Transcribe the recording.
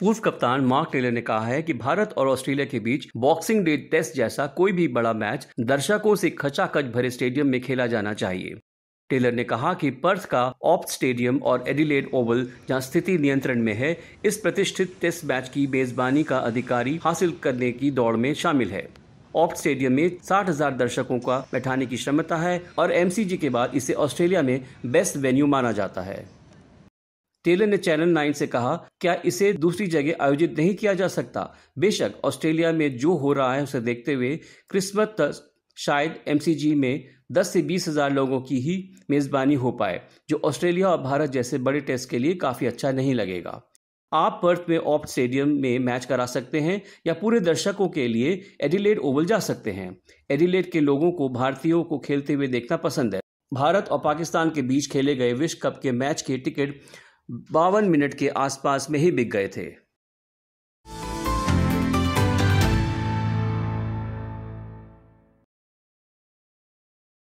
पूर्व कप्तान mark Taylor ने कहा है कि भारत और ऑस्ट्रेलिया के बीच बॉक्सिंग डे टेस्ट जैसा कोई भी बड़ा मैच दर्शकों से खचाखच भरे स्टेडियम में खेला जाना चाहिए टेलर ने कहा कि पर्थ का ऑप्ट स्टेडियम और एडिलेड ओवल जहां स्थिति नियंत्रण में है इस प्रतिष्ठित टेस्ट मैच की मेजबानी का अधिकारी हासिल करने की दौड़ में शामिल है ऑप्ट स्टेडियम में 60,000 दर्शकों का बैठाने की क्षमता है और एमसीजी के बाद इसे ऑस्ट्रेलिया में बेस्ट वेन्यू माना जाता है टेलर ने चैनल नाइन से कहा क्या इसे दूसरी जगह आयोजित नहीं किया जा सकता बेशक ऑस्ट्रेलिया में जो हो रहा है उसे देखते हुए क्रिसमस तक शायद एमसीजी में 10 से 20 हजार लोगों की ही मेजबानी हो पाए जो ऑस्ट्रेलिया और भारत जैसे बड़े टेस्ट के लिए काफी अच्छा नहीं लगेगा आप पर्थ में ऑप्ट स्टेडियम में मैच करा सकते हैं या पूरे दर्शकों के लिए एडिलेड ओवल जा सकते हैं एडिलेड के लोगों को भारतीयों को खेलते हुए देखना पसंद है भारत और पाकिस्तान के बीच खेले गए विश्व कप के मैच के टिकट बावन मिनट के आसपास में ही बिक गए थे